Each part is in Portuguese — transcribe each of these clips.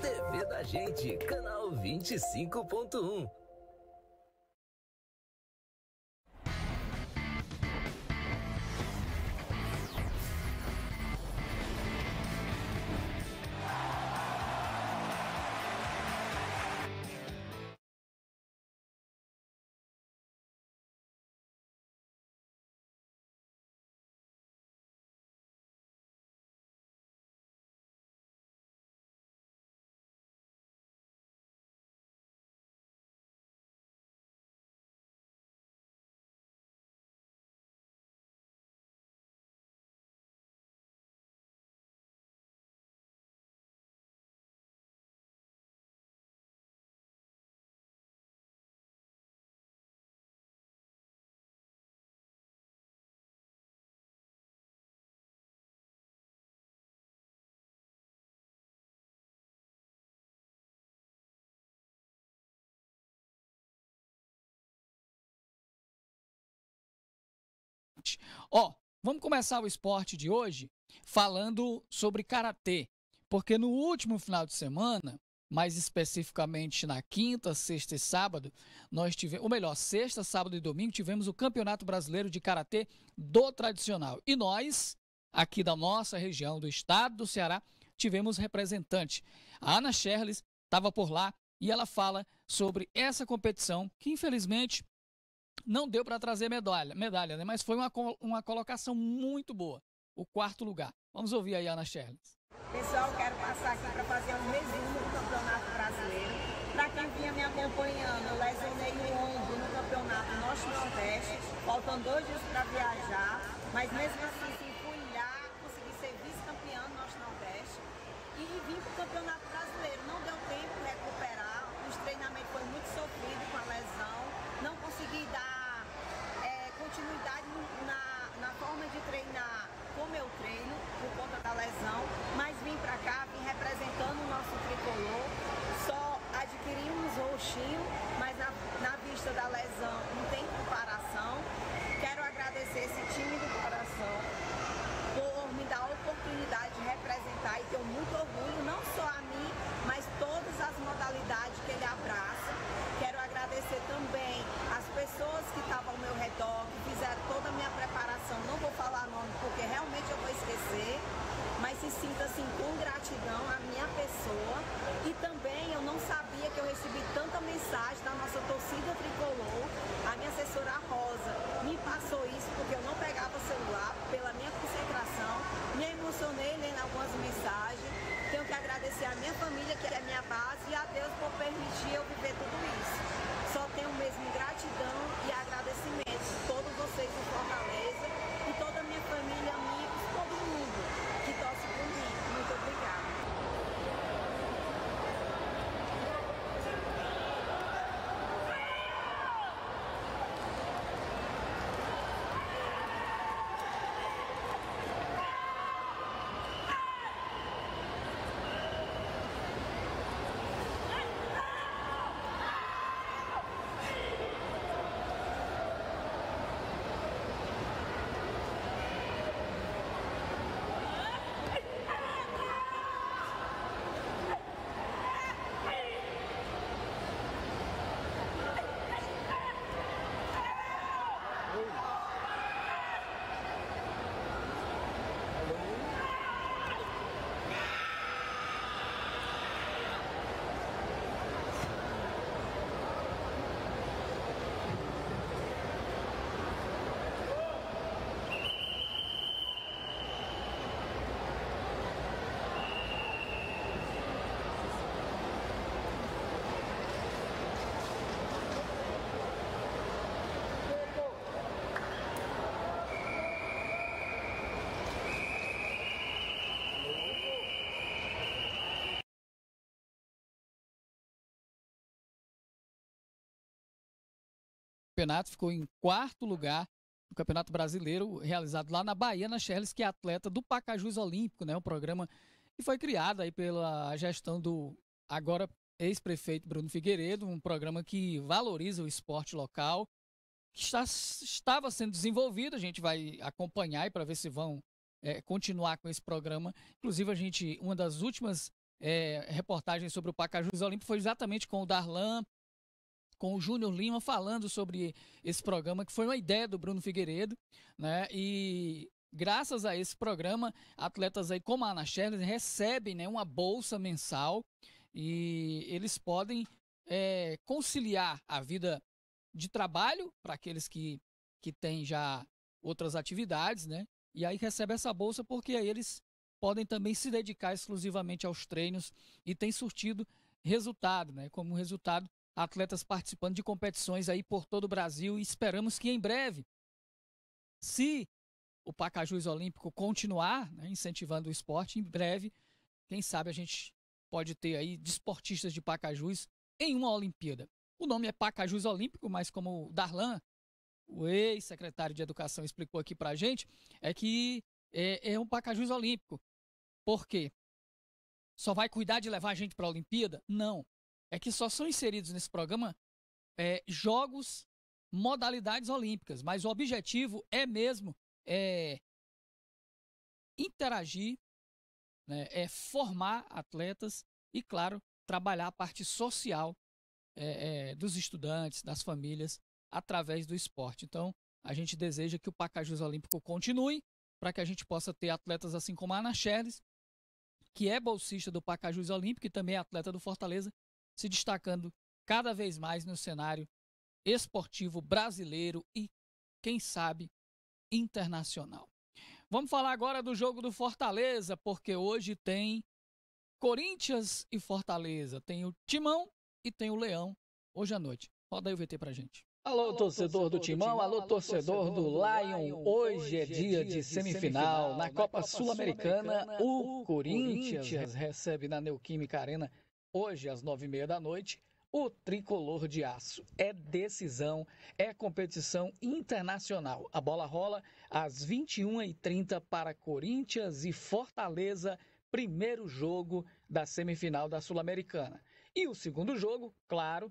TV da Gente, canal 25.1. Ó, vamos começar o esporte de hoje falando sobre karatê, porque no último final de semana, mais especificamente na quinta, sexta e sábado, nós tivemos, ou melhor, sexta, sábado e domingo tivemos o Campeonato Brasileiro de Karatê do tradicional. E nós, aqui da nossa região do estado do Ceará, tivemos representante. A Ana Sherlis estava por lá e ela fala sobre essa competição que infelizmente não deu para trazer medalha, medalha né? mas foi uma, uma colocação muito boa. O quarto lugar. Vamos ouvir aí a Ana Sherlins. Pessoal, quero passar aqui para fazer um resumo do Campeonato Brasileiro. Para quem vinha me acompanhando, eu lesionei o ombro no Campeonato Norte-Nordeste, faltando dois dias para viajar, mas mesmo assim falar nome porque realmente eu vou esquecer, mas se sinta assim com gratidão à minha pessoa. E também eu não sabia que eu recebi tanta mensagem da nossa torcida tricolor. A minha assessora Rosa me passou isso porque eu não pegava celular pela minha concentração. Me emocionei lendo algumas mensagens. Tenho que agradecer à minha família, que é a minha base, e a Deus por permitir eu viver tudo isso. Só tenho mesmo gratidão campeonato, ficou em quarto lugar no Campeonato Brasileiro, realizado lá na Bahia, na Charles, que é atleta do Pacajus Olímpico, né? Um programa que foi criado aí pela gestão do agora ex-prefeito Bruno Figueiredo, um programa que valoriza o esporte local, que está, estava sendo desenvolvido, a gente vai acompanhar para ver se vão é, continuar com esse programa. Inclusive, a gente, uma das últimas é, reportagens sobre o Pacajus Olímpico foi exatamente com o Darlan, com o Júnior Lima falando sobre esse programa, que foi uma ideia do Bruno Figueiredo, né? E graças a esse programa, atletas aí como a Ana Shelley recebem né, uma bolsa mensal e eles podem é, conciliar a vida de trabalho para aqueles que, que têm já outras atividades, né? E aí recebe essa bolsa porque aí eles podem também se dedicar exclusivamente aos treinos e tem surtido resultado, né? Como resultado atletas participando de competições aí por todo o Brasil e esperamos que em breve, se o Pacajus Olímpico continuar né, incentivando o esporte, em breve, quem sabe a gente pode ter aí desportistas de Pacajus em uma Olimpíada. O nome é Pacajus Olímpico, mas como o Darlan, o ex-secretário de Educação, explicou aqui para a gente, é que é, é um Pacajus Olímpico. Por quê? Só vai cuidar de levar a gente para a Olimpíada? Não é que só são inseridos nesse programa é, jogos, modalidades olímpicas, mas o objetivo é mesmo é, interagir, né, é formar atletas e, claro, trabalhar a parte social é, é dos estudantes, das famílias, através do esporte. Então, a gente deseja que o Pacajus Olímpico continue para que a gente possa ter atletas assim como a Ana Scherles, que é bolsista do Pacajus Olímpico e também é atleta do Fortaleza, se destacando cada vez mais no cenário esportivo brasileiro e, quem sabe, internacional. Vamos falar agora do jogo do Fortaleza, porque hoje tem Corinthians e Fortaleza, tem o Timão e tem o Leão hoje à noite. Roda aí o VT pra gente. Alô, torcedor do Timão, alô, torcedor do Lion. Hoje é, é dia de semifinal na Copa Sul-Americana. O Corinthians recebe na Neoquímica Arena hoje às nove e meia da noite, o tricolor de aço. É decisão, é competição internacional. A bola rola às 21h30 para Corinthians e Fortaleza, primeiro jogo da semifinal da Sul-Americana. E o segundo jogo, claro,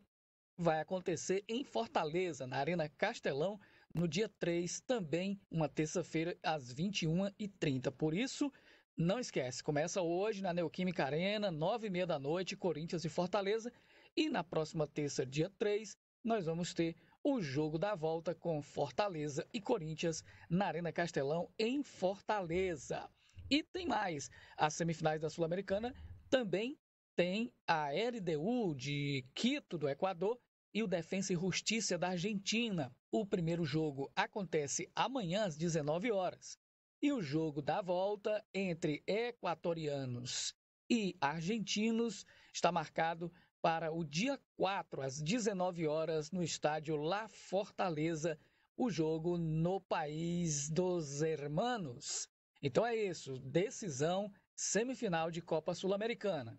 vai acontecer em Fortaleza, na Arena Castelão, no dia 3, também uma terça-feira, às 21h30. Por isso, não esquece, começa hoje na Neoquímica Arena, nove e meia da noite, Corinthians e Fortaleza. E na próxima terça, dia 3, nós vamos ter o jogo da volta com Fortaleza e Corinthians na Arena Castelão, em Fortaleza. E tem mais, as semifinais da Sul-Americana também tem a LDU de Quito, do Equador, e o Defensa e Justiça da Argentina. O primeiro jogo acontece amanhã às 19 horas e o jogo da volta entre equatorianos e argentinos está marcado para o dia 4 às 19 horas no estádio La Fortaleza, o jogo no país dos hermanos. Então é isso, decisão semifinal de Copa Sul-Americana.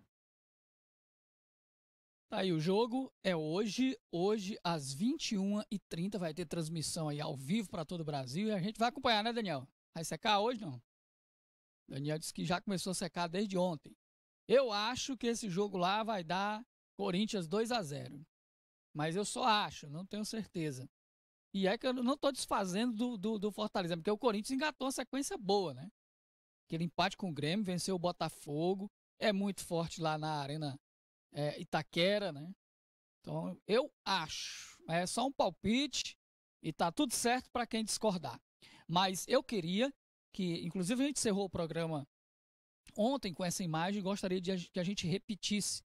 Tá aí o jogo, é hoje, hoje às 21h30 vai ter transmissão aí ao vivo para todo o Brasil e a gente vai acompanhar, né, Daniel? Vai secar hoje não? Daniel disse que já começou a secar desde ontem. Eu acho que esse jogo lá vai dar Corinthians 2 a 0. Mas eu só acho, não tenho certeza. E é que eu não estou desfazendo do, do, do, Fortaleza, porque o Corinthians engatou uma sequência boa, né? Aquele empate com o Grêmio, venceu o Botafogo, é muito forte lá na Arena é, Itaquera, né? Então eu acho, é só um palpite e tá tudo certo para quem discordar. Mas eu queria que, inclusive, a gente encerrou o programa ontem com essa imagem gostaria de que a gente repetisse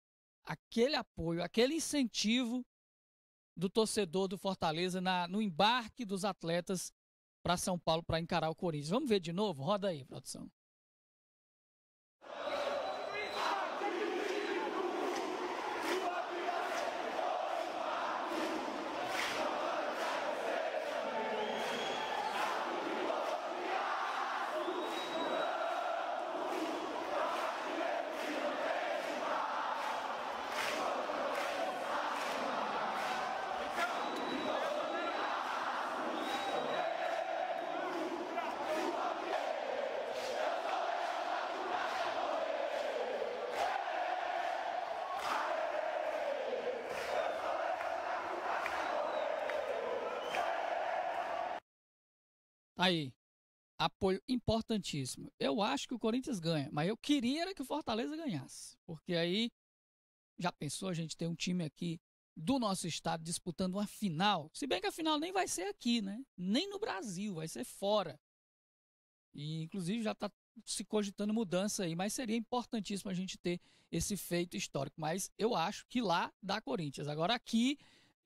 aquele apoio, aquele incentivo do torcedor do Fortaleza na, no embarque dos atletas para São Paulo para encarar o Corinthians. Vamos ver de novo? Roda aí, produção. Tá aí, apoio importantíssimo. Eu acho que o Corinthians ganha, mas eu queria que o Fortaleza ganhasse, porque aí já pensou a gente ter um time aqui do nosso estado disputando uma final? Se bem que a final nem vai ser aqui, né? Nem no Brasil, vai ser fora. E inclusive já está se cogitando mudança aí, mas seria importantíssimo a gente ter esse feito histórico. Mas eu acho que lá dá Corinthians. Agora aqui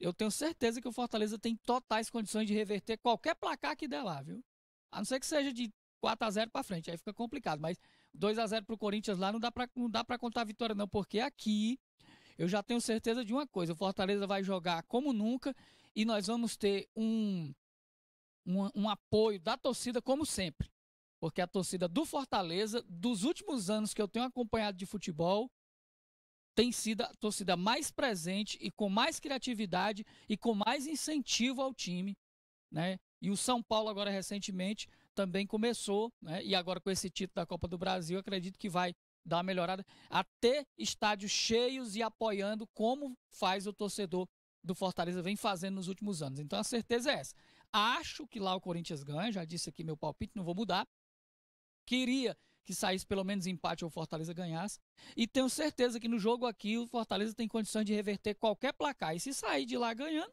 eu tenho certeza que o Fortaleza tem totais condições de reverter qualquer placar que der lá, viu? A não ser que seja de 4 a 0 para frente, aí fica complicado, mas 2 a 0 pro Corinthians lá não dá para não dá para contar a vitória não, porque aqui eu já tenho certeza de uma coisa, o Fortaleza vai jogar como nunca e nós vamos ter um um, um apoio da torcida como sempre. Porque a torcida do Fortaleza, dos últimos anos que eu tenho acompanhado de futebol, tem sido a torcida mais presente e com mais criatividade e com mais incentivo ao time, né? E o São Paulo agora recentemente também começou, né? E agora com esse título da Copa do Brasil, acredito que vai dar uma melhorada até estádios cheios e apoiando como faz o torcedor do Fortaleza vem fazendo nos últimos anos. Então a certeza é essa. Acho que lá o Corinthians ganha, já disse aqui meu palpite, não vou mudar. Queria que saísse pelo menos empate ou o Fortaleza ganhasse. E tenho certeza que no jogo aqui o Fortaleza tem condições de reverter qualquer placar. E se sair de lá ganhando,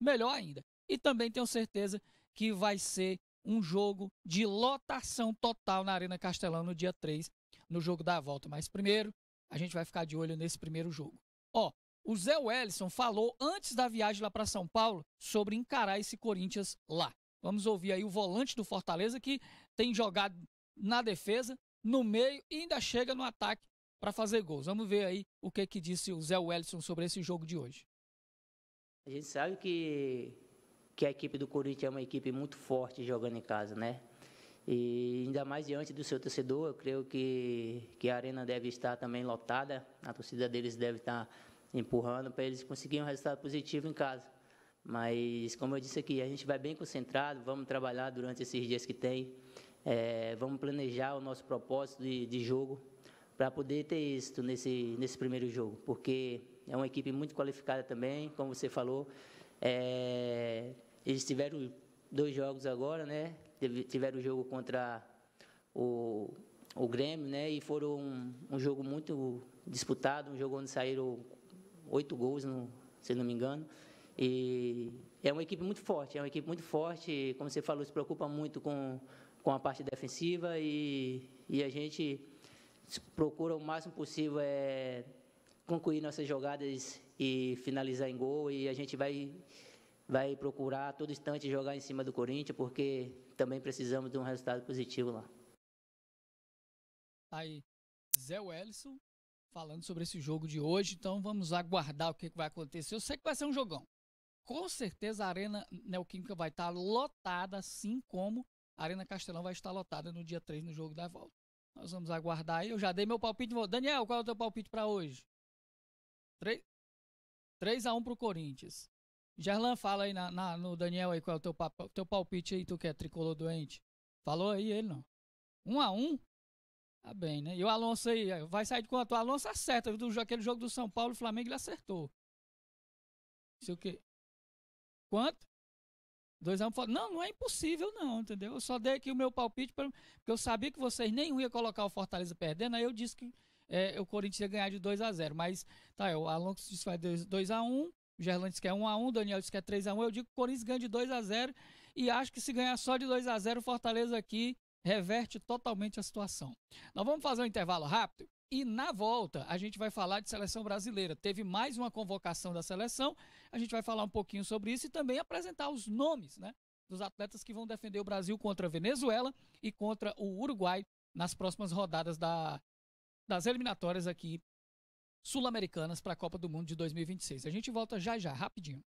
melhor ainda. E também tenho certeza que vai ser um jogo de lotação total na Arena Castelão no dia 3, no jogo da volta. Mas primeiro, a gente vai ficar de olho nesse primeiro jogo. Ó, o Zé Wellison falou antes da viagem lá para São Paulo sobre encarar esse Corinthians lá. Vamos ouvir aí o volante do Fortaleza que tem jogado na defesa, no meio e ainda chega no ataque para fazer gols. Vamos ver aí o que, que disse o Zé Wellison sobre esse jogo de hoje. A gente sabe que, que a equipe do Corinthians é uma equipe muito forte jogando em casa, né? E ainda mais diante do seu torcedor, eu creio que, que a arena deve estar também lotada, a torcida deles deve estar empurrando para eles conseguirem um resultado positivo em casa. Mas, como eu disse aqui, a gente vai bem concentrado, vamos trabalhar durante esses dias que tem. É, vamos planejar o nosso propósito de, de jogo para poder ter êxito nesse, nesse primeiro jogo, porque é uma equipe muito qualificada também, como você falou. É, eles tiveram dois jogos agora, né? Tiveram o jogo contra o, o Grêmio, né? E foram um, um jogo muito disputado, um jogo onde saíram oito gols, no, se não me engano. E é uma equipe muito forte, é uma equipe muito forte. Como você falou, se preocupa muito com com a parte defensiva e, e a gente procura o máximo possível é, concluir nossas jogadas e finalizar em gol. E a gente vai, vai procurar a todo instante jogar em cima do Corinthians, porque também precisamos de um resultado positivo lá. Aí, Zé Wellison falando sobre esse jogo de hoje, então vamos aguardar o que vai acontecer. Eu sei que vai ser um jogão. Com certeza a Arena Neoquímica vai estar lotada, assim como a Arena Castelão vai estar lotada no dia 3 no jogo da volta. Nós vamos aguardar aí. Eu já dei meu palpite. Daniel, qual é o teu palpite para hoje? 3, a 1 pro Corinthians. Gerlan, fala aí na, na, no Daniel aí qual é o teu, teu palpite aí, tu que é tricolor doente. Falou aí ele, não? 1 a 1 Tá bem, né? E o Alonso aí, vai sair de quanto? O Alonso acerta, do, aquele jogo do São Paulo, o Flamengo, ele acertou. Isso o quê. Quanto? Dois anos falou, não, não é impossível não, entendeu? Eu só dei aqui o meu palpite, pra, porque eu sabia que vocês nem iam colocar o Fortaleza perdendo, aí eu disse que é, o Corinthians ia ganhar de 2 a 0 Mas, tá, o Alonso disse que vai 2 a 1 o Gerland disse que é 1x1, o Daniel disse que é 3x1. Eu digo que o Corinthians ganha de 2x0 e acho que se ganhar só de 2x0, o Fortaleza aqui reverte totalmente a situação. Nós vamos fazer um intervalo rápido e na volta, a gente vai falar de seleção brasileira. Teve mais uma convocação da seleção. A gente vai falar um pouquinho sobre isso e também apresentar os nomes, né? Dos atletas que vão defender o Brasil contra a Venezuela e contra o Uruguai nas próximas rodadas da, das eliminatórias aqui sul-americanas para a Copa do Mundo de 2026. A gente volta já já, rapidinho.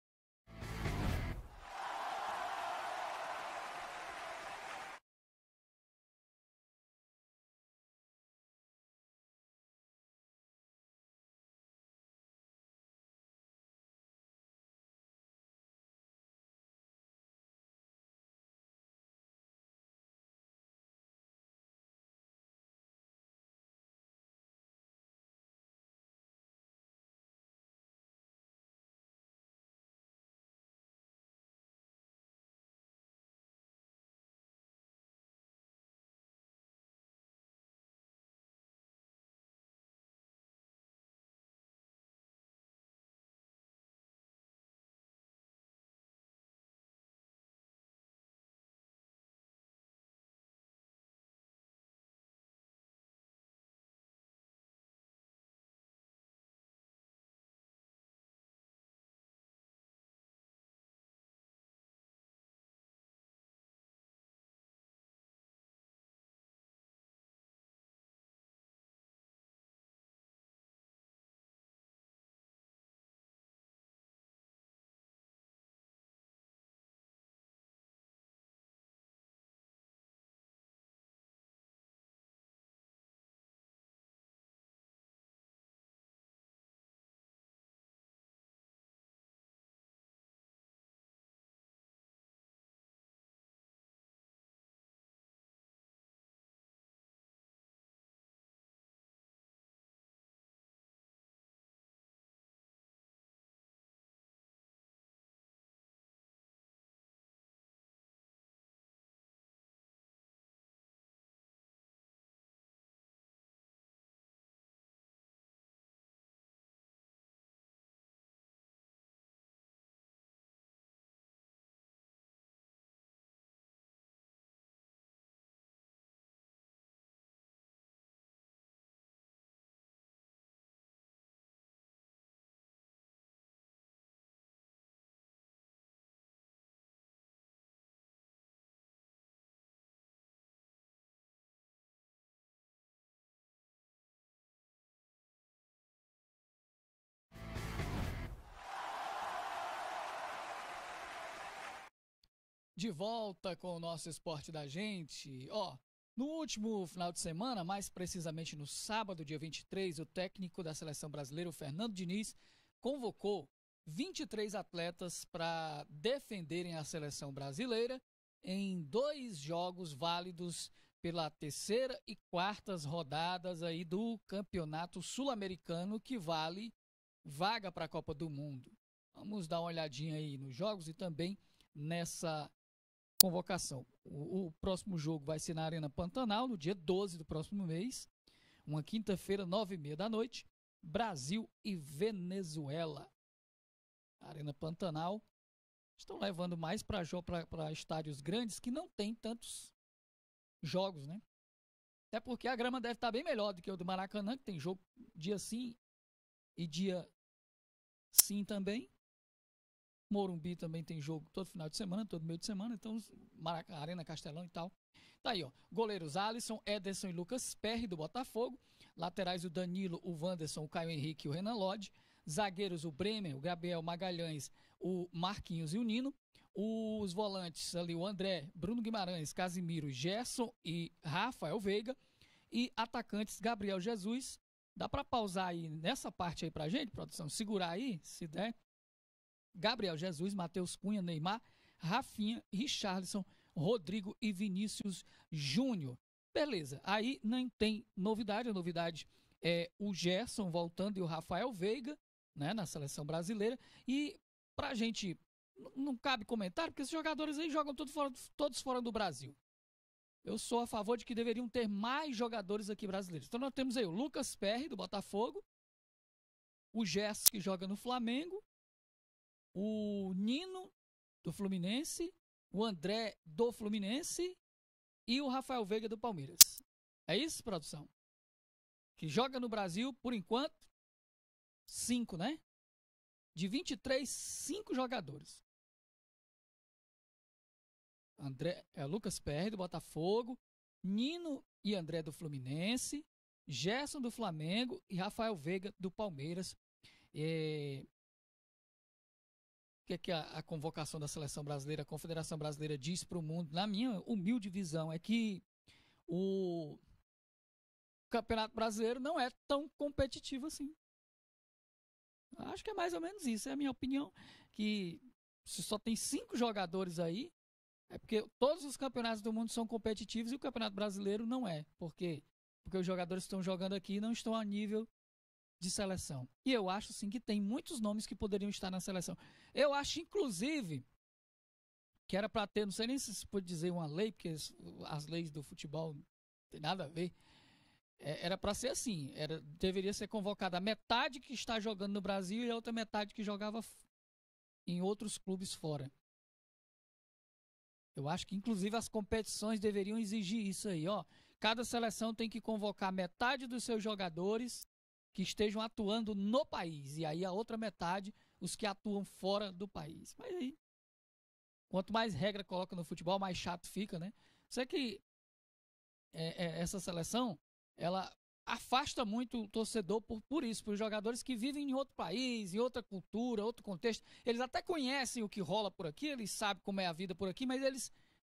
de volta com o nosso esporte da gente. Ó, oh, no último final de semana, mais precisamente no sábado, dia 23, o técnico da seleção brasileira, o Fernando Diniz, convocou 23 atletas para defenderem a seleção brasileira em dois jogos válidos pela terceira e quartas rodadas aí do Campeonato Sul-Americano que vale vaga para a Copa do Mundo. Vamos dar uma olhadinha aí nos jogos e também nessa convocação. O, o, próximo jogo vai ser na Arena Pantanal, no dia 12 do próximo mês, uma quinta-feira, nove e meia da noite, Brasil e Venezuela. Arena Pantanal. Estão levando mais para estádios grandes que não tem tantos jogos, né? Até porque a grama deve estar tá bem melhor do que o do Maracanã, que tem jogo dia sim e dia sim também. Morumbi também tem jogo todo final de semana, todo meio de semana, então Maraca, Arena Castelão e tal. Tá aí, ó. Goleiros Alisson, Ederson e Lucas Perry do Botafogo. Laterais o Danilo, o Wanderson, o Caio Henrique e o Renan Lodge. Zagueiros o Bremer, o Gabriel Magalhães, o Marquinhos e o Nino. Os volantes ali o André, Bruno Guimarães, Casimiro, Gerson e Rafael Veiga. E atacantes Gabriel Jesus. Dá para pausar aí nessa parte aí pra gente, produção? Segurar aí, se der Gabriel Jesus, Matheus Cunha, Neymar, Rafinha, Richarlison, Rodrigo e Vinícius Júnior. Beleza, aí não tem novidade, a novidade é o Gerson voltando e o Rafael Veiga, né, na seleção brasileira. E pra gente, não cabe comentário, porque esses jogadores aí jogam todos fora, todos fora do Brasil. Eu sou a favor de que deveriam ter mais jogadores aqui brasileiros. Então nós temos aí o Lucas Perry, do Botafogo, o Gerson, que joga no Flamengo, o Nino do Fluminense, o André do Fluminense e o Rafael Veiga do Palmeiras. É isso, produção? Que joga no Brasil, por enquanto, cinco, né? De 23, cinco jogadores. André, é, Lucas Perry do Botafogo, Nino e André do Fluminense, Gerson do Flamengo e Rafael Veiga do Palmeiras. É, que é que a, a convocação da seleção brasileira, a Confederação Brasileira diz para o mundo, na minha humilde visão, é que o Campeonato Brasileiro não é tão competitivo assim. Acho que é mais ou menos isso, é a minha opinião. Que se só tem cinco jogadores aí, é porque todos os campeonatos do mundo são competitivos e o Campeonato Brasileiro não é. Por quê? Porque os jogadores que estão jogando aqui não estão a nível de seleção. E eu acho sim que tem muitos nomes que poderiam estar na seleção. Eu acho, inclusive, que era para ter, não sei nem se se pode dizer uma lei, porque as leis do futebol não tem nada a ver. É, era para ser assim, era, deveria ser convocada a metade que está jogando no Brasil e a outra metade que jogava em outros clubes fora. Eu acho que inclusive as competições deveriam exigir isso aí, ó. Cada seleção tem que convocar metade dos seus jogadores que estejam atuando no país. E aí a outra metade, os que atuam fora do país. Mas aí, quanto mais regra coloca no futebol, mais chato fica, né? Só que é, é, essa seleção, ela afasta muito o torcedor por, por isso, por jogadores que vivem em outro país, em outra cultura, outro contexto. Eles até conhecem o que rola por aqui, eles sabem como é a vida por aqui, mas eles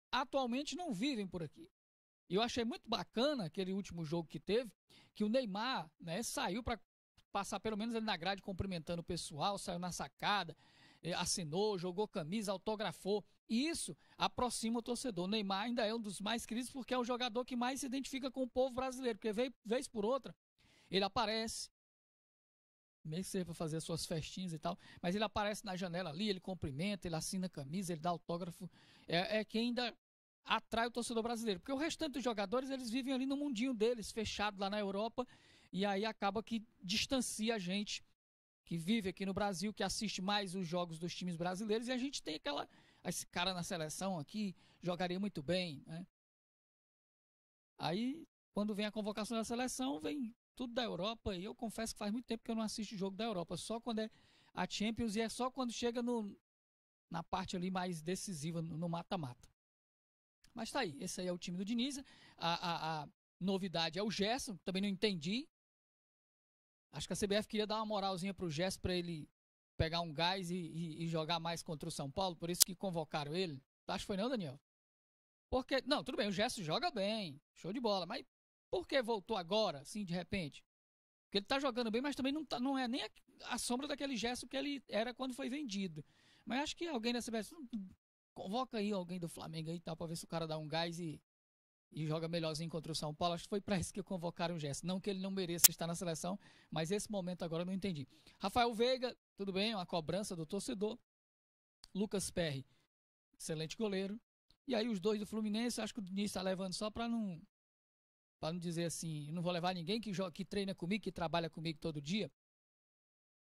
atualmente não vivem por aqui. E eu achei muito bacana aquele último jogo que teve, que o Neymar né, saiu para passar pelo menos ele na grade cumprimentando o pessoal, saiu na sacada, eh, assinou, jogou camisa, autografou. E isso aproxima o torcedor. O Neymar ainda é um dos mais queridos porque é o jogador que mais se identifica com o povo brasileiro, porque vez, vez por outra ele aparece, meio que seja para fazer as suas festinhas e tal, mas ele aparece na janela ali, ele cumprimenta, ele assina a camisa, ele dá autógrafo. É, é quem ainda atrai o torcedor brasileiro. Porque o restante dos jogadores, eles vivem ali no mundinho deles, fechado lá na Europa, e aí acaba que distancia a gente que vive aqui no Brasil, que assiste mais os jogos dos times brasileiros, e a gente tem aquela. Esse cara na seleção aqui jogaria muito bem, né? Aí, quando vem a convocação da seleção, vem tudo da Europa, e eu confesso que faz muito tempo que eu não assisto jogo da Europa, só quando é a Champions, e é só quando chega no, na parte ali mais decisiva, no mata-mata. Mas tá aí, esse aí é o time do Diniz. A, a, a novidade é o Gerson, também não entendi. Acho que a CBF queria dar uma moralzinha pro Gerson para ele pegar um gás e, e, e, jogar mais contra o São Paulo, por isso que convocaram ele. Acho que foi não, Daniel? Porque, não, tudo bem, o Gerson joga bem, show de bola, mas por que voltou agora, assim, de repente? Porque ele tá jogando bem, mas também não, tá, não é nem a, a sombra daquele Gerson que ele era quando foi vendido. Mas acho que alguém da CBF Convoca aí alguém do Flamengo aí tal, pra ver se o cara dá um gás e, e joga melhorzinho contra o São Paulo. Acho que foi para isso que convocaram o Gerson. Não que ele não mereça estar na seleção, mas esse momento agora eu não entendi. Rafael Veiga, tudo bem, uma cobrança do torcedor. Lucas Perry, excelente goleiro. E aí os dois do Fluminense, acho que o Diniz tá levando só para não para não dizer assim, não vou levar ninguém que joga, que treina comigo, que trabalha comigo todo dia.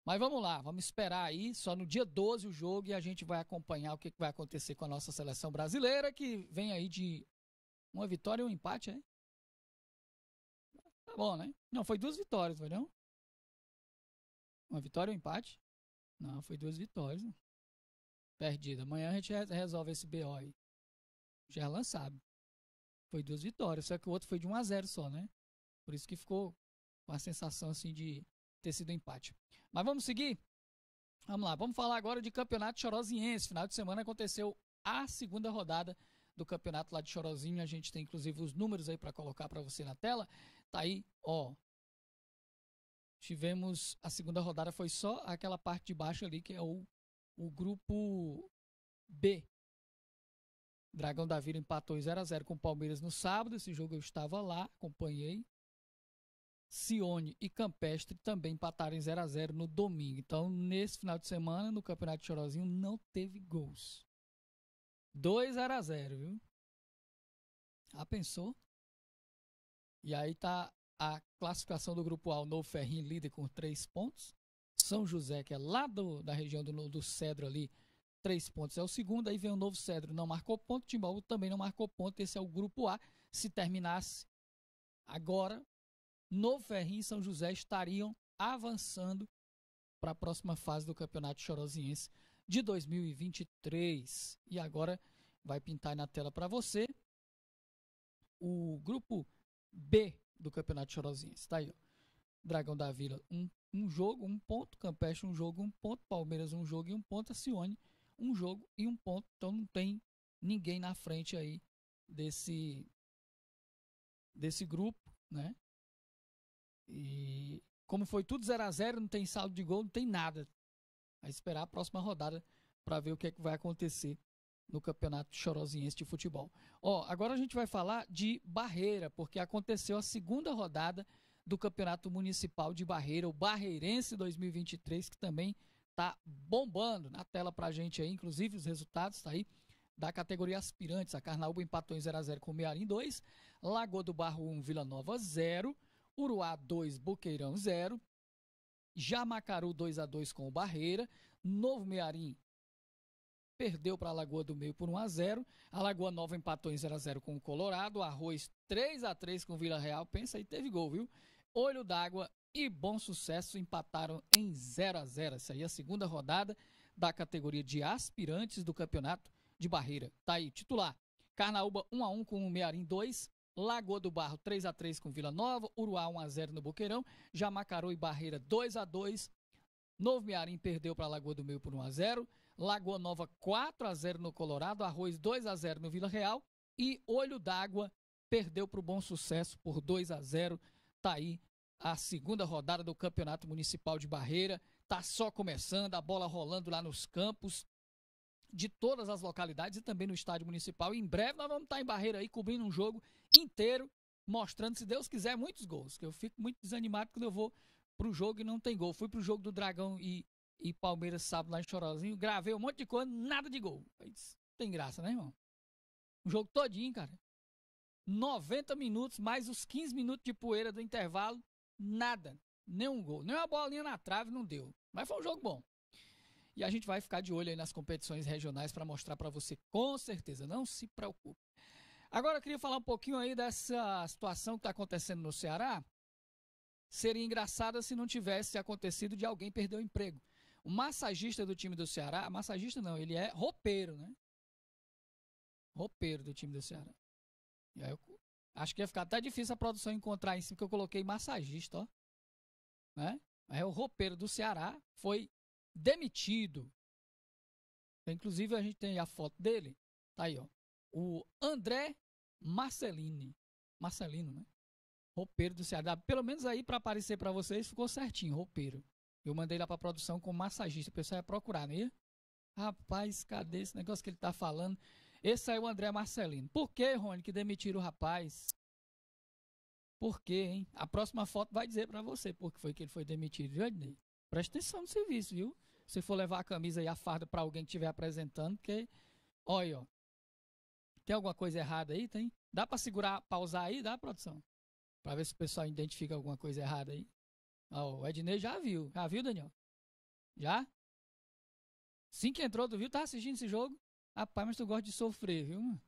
Mas vamos lá, vamos esperar aí, só no dia 12 o jogo e a gente vai acompanhar o que vai acontecer com a nossa seleção brasileira, que vem aí de uma vitória e um empate, hein? Tá bom, né? Não, foi duas vitórias, foi não? Uma vitória e um empate? Não, foi duas vitórias. Né? Perdida. Amanhã a gente resolve esse BO aí. Gerlan sabe. Foi duas vitórias, só que o outro foi de 1 a 0 só, né? Por isso que ficou com a sensação assim de ter sido um empate. Mas vamos seguir? Vamos lá, vamos falar agora de Campeonato Chorozinhense. Final de semana aconteceu a segunda rodada do campeonato lá de Chorozinho. A gente tem inclusive os números aí para colocar para você na tela. Tá aí, ó. Tivemos a segunda rodada foi só aquela parte de baixo ali que é o, o grupo B. Dragão da Vila empatou 0 a 0 com o Palmeiras no sábado. Esse jogo eu estava lá, acompanhei. Cione e Campestre também empataram em 0 a 0 no domingo. Então, nesse final de semana, no Campeonato Chorozinho, não teve gols. 2 x a 0 viu? Ah, pensou? E aí tá a classificação do grupo A, o Novo Ferrinho líder com 3 pontos. São José, que é lá do, da região do, do Cedro ali, 3 pontos. É o segundo, aí vem o Novo Cedro, não marcou ponto. Timbaúba também não marcou ponto. Esse é o grupo A. Se terminasse agora, no Ferrinho e São José estariam avançando para a próxima fase do Campeonato Chorosinense de 2023. E agora vai pintar aí na tela para você o grupo B do Campeonato Chorosinense. está aí, ó. Dragão da Vila, um, um jogo, um ponto. Campeche um jogo, um ponto. Palmeiras, um jogo e um ponto. Acione, um jogo e um ponto. Então não tem ninguém na frente aí desse, desse grupo, né? E como foi tudo 0 a 0 não tem saldo de gol, não tem nada. A esperar a próxima rodada para ver o que, é que vai acontecer no Campeonato Chorosinhense de Futebol. Ó, agora a gente vai falar de Barreira, porque aconteceu a segunda rodada do Campeonato Municipal de Barreira, o Barreirense 2023, que também tá bombando na tela a gente aí, inclusive os resultados tá aí da categoria aspirantes. A Carnaúba empatou em 0 a 0 com o Mearim 2, Lagoa do Barro 1 Vila Nova 0, Uruá 2, Boqueirão 0. Jamacaru 2 a 2 com o Barreira. Novo Mearim perdeu para a Lagoa do Meio por 1 a 0. A Lagoa Nova empatou em 0 a 0 com o Colorado. Arroz 3 a 3 com o Vila Real. Pensa aí, teve gol, viu? Olho d'Água e Bom Sucesso empataram em 0 a 0. Essa aí é a segunda rodada da categoria de aspirantes do Campeonato de Barreira. Tá aí, titular. Carnaúba 1 a 1 com o Mearim 2, Lagoa do Barro 3 a 3 com Vila Nova, Uruá 1 a 0 no Boqueirão, Jamacaru e Barreira 2 a 2. Novo Mearim perdeu para Lagoa do Meio por 1 a 0, Lagoa Nova 4 a 0 no Colorado, Arroz 2 a 0 no Vila Real e Olho d'Água perdeu para o Bom Sucesso por 2 a 0. Tá aí a segunda rodada do Campeonato Municipal de Barreira, tá só começando, a bola rolando lá nos campos de todas as localidades e também no estádio municipal. E em breve nós vamos estar em Barreira aí cobrindo um jogo inteiro, mostrando, se Deus quiser, muitos gols. Que eu fico muito desanimado quando eu vou pro jogo e não tem gol. Fui pro jogo do Dragão e, e Palmeiras sábado lá em Chorozinho, gravei um monte de coisa, nada de gol. tem graça, né, irmão? O jogo todinho, cara. 90 minutos, mais os 15 minutos de poeira do intervalo, nada. Nenhum gol. Nem uma bolinha na trave, não deu. Mas foi um jogo bom. E a gente vai ficar de olho aí nas competições regionais para mostrar para você com certeza. Não se preocupe. Agora eu queria falar um pouquinho aí dessa situação que está acontecendo no Ceará. Seria engraçada se não tivesse acontecido de alguém perder o emprego. O massagista do time do Ceará, massagista não, ele é roupeiro, né? Roupeiro do time do Ceará. E aí eu acho que ia ficar até difícil a produção encontrar em cima, que eu coloquei massagista, ó. Né? é o roupeiro do Ceará foi demitido. Então, inclusive, a gente tem a foto dele. Tá aí, ó. O André Marcelini. Marcelino, né? Roupeiro do Ceará. Pelo menos aí, para aparecer para vocês, ficou certinho, roupeiro. Eu mandei lá pra produção com massagista. O pessoal ia procurar, né? Rapaz, cadê esse negócio que ele tá falando? Esse aí é o André Marcelino. Por que, Rony, que demitiram o rapaz? Por quê, hein? A próxima foto vai dizer para você por que foi que ele foi demitido. Presta atenção no serviço, viu? Se for levar a camisa e a farda para alguém que estiver apresentando, porque. Olha, ó. Tem alguma coisa errada aí? Tem? Dá para segurar, pausar aí? Dá, produção? Para ver se o pessoal identifica alguma coisa errada aí. Ó, o Ednei já viu. Já viu, Daniel? Já? Sim que entrou, tu viu? Tá assistindo esse jogo? Rapaz, mas tu gosta de sofrer, viu?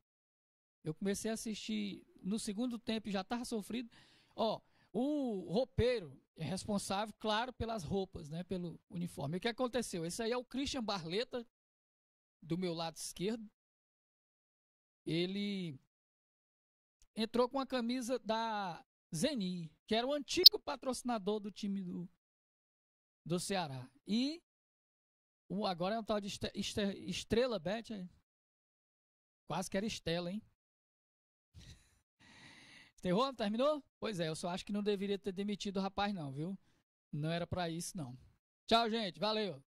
Eu comecei a assistir no segundo tempo e já tava sofrido. Ó, oh, o roupeiro é responsável, claro, pelas roupas, né, pelo uniforme. o que aconteceu? Esse aí é o Christian Barleta, do meu lado esquerdo. Ele entrou com a camisa da Zeni, que era o antigo patrocinador do time do, do Ceará. E o, agora é um tal de Estrela Bet. É? Quase que era Estela, hein? Terror, terminou? Pois é, eu só acho que não deveria ter demitido o rapaz, não, viu? Não era para isso, não. Tchau, gente. Valeu.